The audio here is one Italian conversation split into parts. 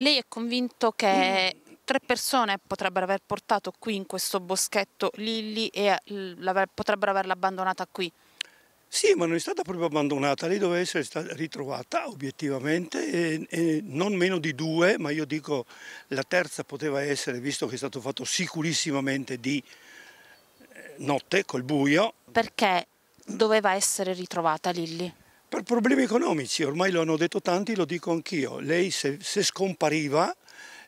Lei è convinto che mm. tre persone potrebbero aver portato qui in questo boschetto Lilli e potrebbero averla abbandonata qui? Sì, ma non è stata proprio abbandonata, lei doveva essere ritrovata obiettivamente, e, e non meno di due, ma io dico la terza poteva essere, visto che è stato fatto sicurissimamente di eh, notte, col buio. Perché doveva essere ritrovata Lilli? Per problemi economici, ormai lo hanno detto tanti, lo dico anch'io. Lei se, se scompariva,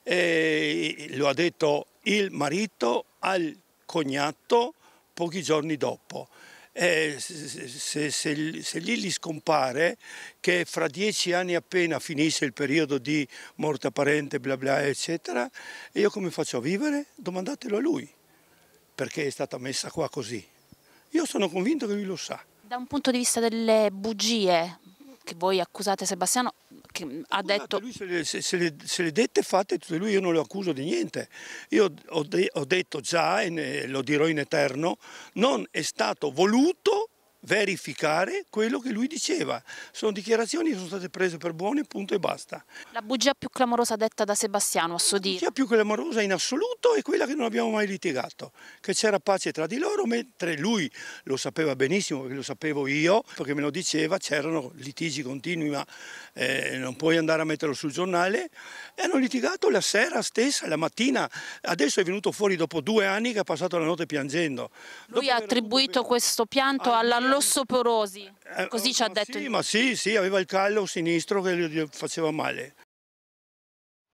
eh, lo ha detto il marito al cognato pochi giorni dopo. Eh, se, se, se Lilli scompare, che fra dieci anni appena finisce il periodo di morte apparente, bla bla, eccetera, io come faccio a vivere? Domandatelo a lui, perché è stata messa qua così. Io sono convinto che lui lo sa. Da un punto di vista delle bugie che voi accusate Sebastiano, che ha Guardate, detto... Lui se le, se, le, se le, dette fatte tutte lui, io non le accuso di niente. Io ho, de, ho detto già, e ne, lo dirò in eterno, non è stato voluto verificare quello che lui diceva. Sono dichiarazioni che sono state prese per buone, punto e basta. La bugia più clamorosa detta da Sebastiano, a suo La bugia più clamorosa in assoluto è quella che non abbiamo mai litigato, che c'era pace tra di loro, mentre lui lo sapeva benissimo, perché lo sapevo io, perché me lo diceva, c'erano litigi continui, ma eh, non puoi andare a metterlo sul giornale. E hanno litigato la sera stessa, la mattina. Adesso è venuto fuori dopo due anni che ha passato la notte piangendo. Lui dopo ha attribuito questo pianto alla loro l'ossoporosi, eh, così ci oh, ha detto. Sì, ma sì, sì, aveva il callo sinistro che gli faceva male.